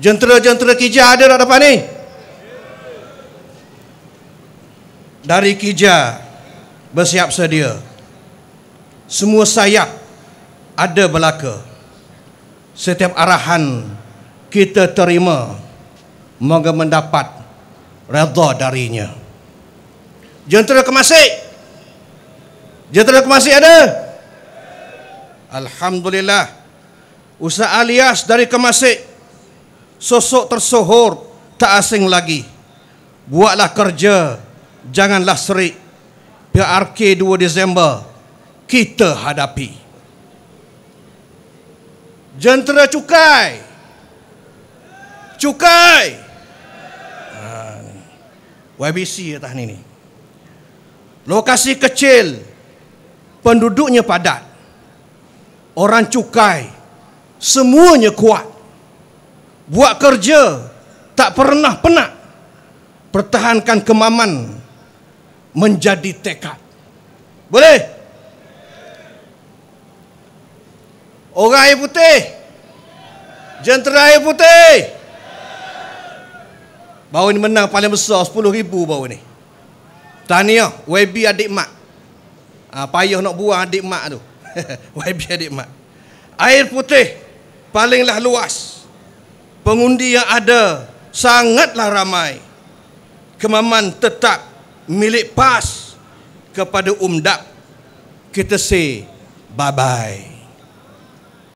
Jentera-jentera kijah ada tak depan ni? Dari kijah bersiap sedia. Semua sayap ada belaka. Setiap arahan kita terima moga mendapat redha darinya. Jentera Kemasik. Jentera Kemasik ada? Alhamdulillah. Ustaz Alias dari Kemasik sosok tersohor tak asing lagi buatlah kerja janganlah serik PRK 2 Disember kita hadapi jentera cukai cukai ah, YBC ya tahun ini. lokasi kecil penduduknya padat orang cukai semuanya kuat Buat kerja tak pernah penat. Pertahankan kemaman menjadi tekad. Boleh? Orang air putih. Jentera air putih. Bawa ni menang paling besar 10 ribu bawa ni. Tahniah WB adik mak. Ha, payah nak buang adik mak tu. WB adik mak. Air putih palinglah luas pengundi yang ada sangatlah ramai. Kemaman tetap milik PAS kepada UMDAP. Kita say bye-bye.